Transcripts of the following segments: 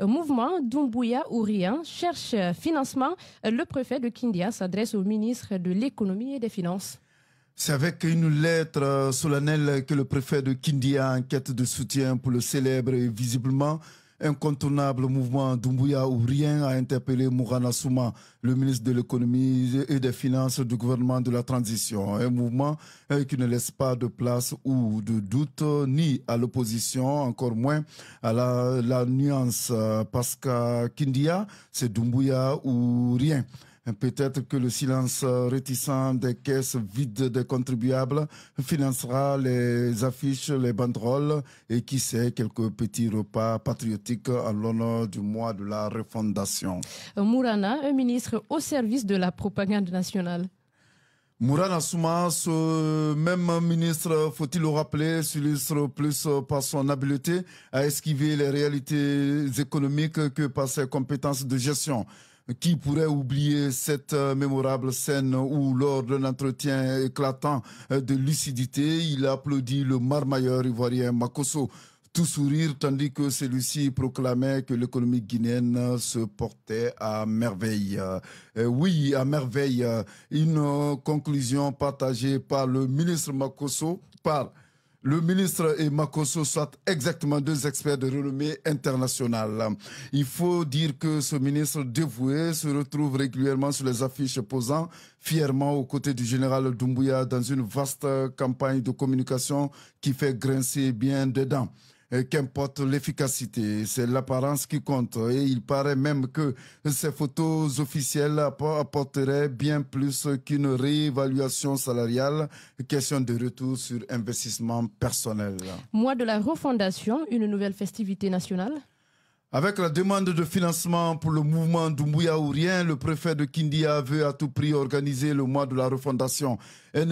Euh, mouvement Dumbuya ou rien cherche euh, financement. Euh, le préfet de Kindia s'adresse au ministre de l'économie et des finances. C'est avec une lettre solennelle que le préfet de Kindia en quête de soutien pour le célèbre visiblement incontournable mouvement Dumbuya ou rien a interpellé Mourana Souma, le ministre de l'économie et des finances du gouvernement de la transition. Un mouvement euh, qui ne laisse pas de place ou de doute euh, ni à l'opposition, encore moins à la, nuance. Euh, Parce qu'à Kindia, c'est Dumbuya ou rien. Peut-être que le silence réticent des caisses vides des contribuables financera les affiches, les banderoles et qui sait quelques petits repas patriotiques en l'honneur du mois de la refondation. Mourana, un ministre au service de la propagande nationale. Mourana Souma, ce même ministre, faut-il le rappeler, s'illustre plus par son habileté à esquiver les réalités économiques que par ses compétences de gestion. Qui pourrait oublier cette euh, mémorable scène où, lors d'un entretien éclatant euh, de lucidité, il applaudit le marmailleur ivoirien Makoso. tout sourire, tandis que celui-ci proclamait que l'économie guinéenne se portait à merveille. Euh, oui, à merveille. Une conclusion partagée par le ministre Makoso par le ministre et Makoso sont exactement deux experts de renommée internationale. Il faut dire que ce ministre dévoué se retrouve régulièrement sur les affiches posant fièrement aux côtés du général Doumbouya dans une vaste campagne de communication qui fait grincer bien dedans qu'importe l'efficacité, c'est l'apparence qui compte. Et il paraît même que ces photos officielles apporteraient bien plus qu'une réévaluation salariale. Question de retour sur investissement personnel. Mois de la refondation, une nouvelle festivité nationale avec la demande de financement pour le mouvement du rien, le préfet de Kindia veut à tout prix organiser le mois de la refondation. Un,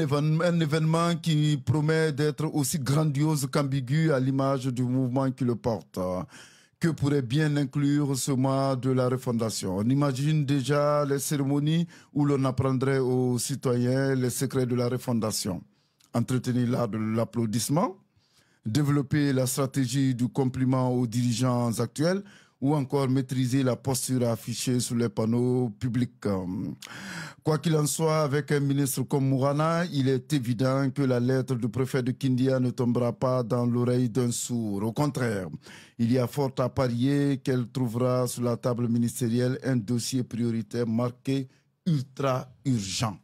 événement, qui promet d'être aussi grandiose qu'ambigu à l'image du mouvement qui le porte. Que pourrait bien inclure ce mois de la refondation On imagine déjà les cérémonies où l'on apprendrait aux citoyens les secrets de la refondation. Entretenez-là de l'applaudissement développer la stratégie du compliment aux dirigeants actuels ou encore maîtriser la posture affichée sur les panneaux publics. Euh, quoi qu'il en soit, avec un ministre comme Mourana, il est évident que la lettre du préfet de Kindia ne tombera pas dans l'oreille d'un sourd. Au contraire, il y a fort à parier qu'elle trouvera sur la table ministérielle un dossier prioritaire marqué ultra urgent.